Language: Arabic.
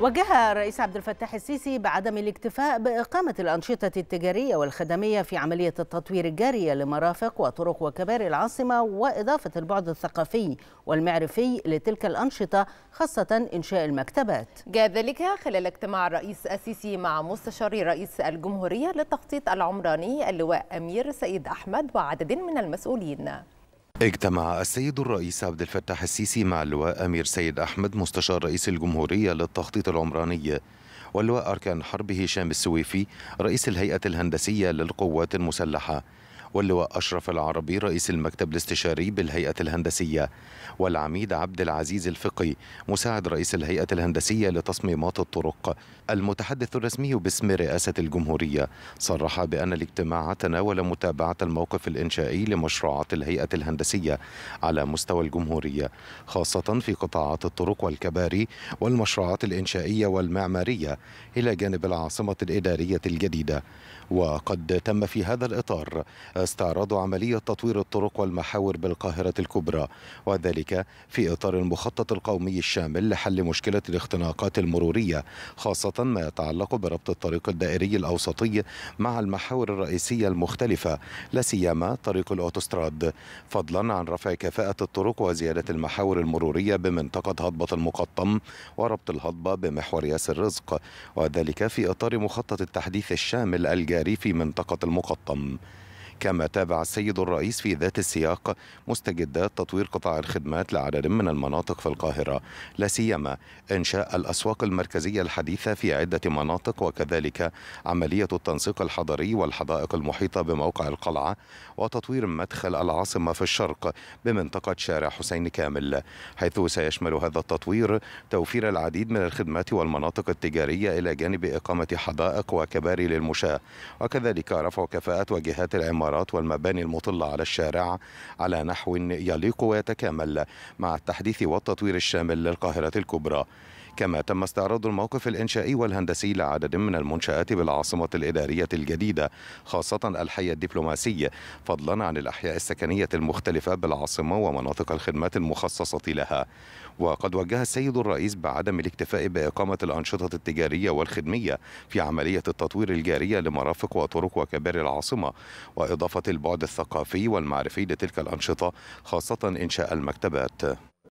وجه الرئيس عبد الفتاح السيسي بعدم الاكتفاء بإقامة الأنشطة التجارية والخدمية في عملية التطوير الجارية لمرافق وطرق وكباري العاصمة وإضافة البعد الثقافي والمعرفي لتلك الأنشطة خاصة إنشاء المكتبات جاء ذلك خلال اجتماع الرئيس السيسي مع مستشار رئيس الجمهورية للتخطيط العمراني اللواء أمير سيد أحمد وعدد من المسؤولين اجتمع السيد الرئيس عبد الفتاح السيسي مع اللواء أمير سيد أحمد مستشار رئيس الجمهورية للتخطيط العمراني واللواء أركان حرب هشام السويفي رئيس الهيئة الهندسية للقوات المسلحة واللواء أشرف العربي رئيس المكتب الاستشاري بالهيئة الهندسية والعميد عبد العزيز الفقي مساعد رئيس الهيئة الهندسية لتصميمات الطرق المتحدث الرسمي باسم رئاسة الجمهورية صرح بأن الاجتماع تناول متابعة الموقف الإنشائي لمشروعات الهيئة الهندسية على مستوى الجمهورية خاصة في قطاعات الطرق والكباري والمشروعات الإنشائية والمعمارية إلى جانب العاصمة الإدارية الجديدة وقد تم في هذا الإطار استعراض عملية تطوير الطرق والمحاور بالقاهرة الكبرى وذلك في إطار المخطط القومي الشامل لحل مشكلة الاختناقات المرورية خاصة ما يتعلق بربط الطريق الدائري الأوسطي مع المحاور الرئيسية المختلفة لا سيما طريق الأوتوستراد فضلا عن رفع كفاءة الطرق وزيادة المحاور المرورية بمنطقة هضبة المقطم وربط الهضبة بمحور ياس الرزق وذلك في إطار مخطط التحديث الشامل الجاري في منطقة المقطم كما تابع السيد الرئيس في ذات السياق مستجدات تطوير قطاع الخدمات لعدد من المناطق في القاهرة لا سيما إنشاء الأسواق المركزية الحديثة في عدة مناطق وكذلك عملية التنسيق الحضري والحدائق المحيطة بموقع القلعة وتطوير مدخل العاصمة في الشرق بمنطقة شارع حسين كامل حيث سيشمل هذا التطوير توفير العديد من الخدمات والمناطق التجارية إلى جانب إقامة حدائق وكباري للمشاة وكذلك رفع كفاءة وجهات العمارة العمارات والمباني المطلة على الشارع على نحو يليق ويتكامل مع التحديث والتطوير الشامل للقاهرة الكبرى كما تم استعراض الموقف الإنشائي والهندسي لعدد من المنشآت بالعاصمة الإدارية الجديدة خاصة الحي الدبلوماسي فضلا عن الأحياء السكنية المختلفة بالعاصمة ومناطق الخدمات المخصصة لها وقد وجه السيد الرئيس بعدم الاكتفاء بإقامة الأنشطة التجارية والخدمية في عملية التطوير الجارية لمرافق وطرق وكباري العاصمة وإضافة البعد الثقافي والمعرفي لتلك الأنشطة خاصة إنشاء المكتبات